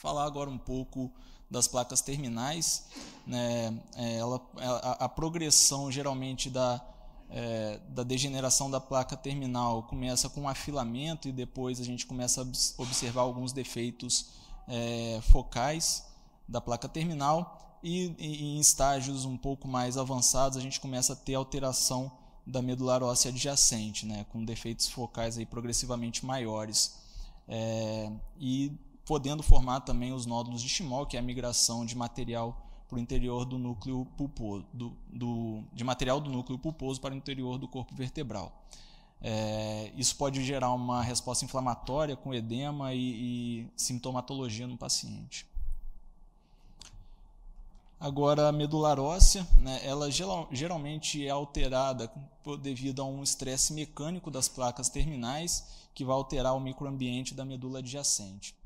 falar agora um pouco das placas terminais. Né? É, ela, é, a, a, progressão geralmente da, é, da degeneração da placa terminal começa com um afilamento e depois a gente começa a observar alguns defeitos é, focais da placa terminal e, e, em estágios um pouco mais avançados a gente começa a ter alteração da medular óssea adjacente, né? com defeitos focais aí progressivamente maiores. É, e podendo formar também os nódulos de Schimol, que é a migração de material para o interior do núcleo pulposo, do, do, de material do núcleo pulposo para o interior do corpo vertebral. É, isso pode gerar uma resposta inflamatória com edema e, e sintomatologia no paciente. Agora, a medular óssea, né, ela geralmente é alterada devido a um estresse mecânico das placas terminais, que vai alterar o microambiente da medula adjacente.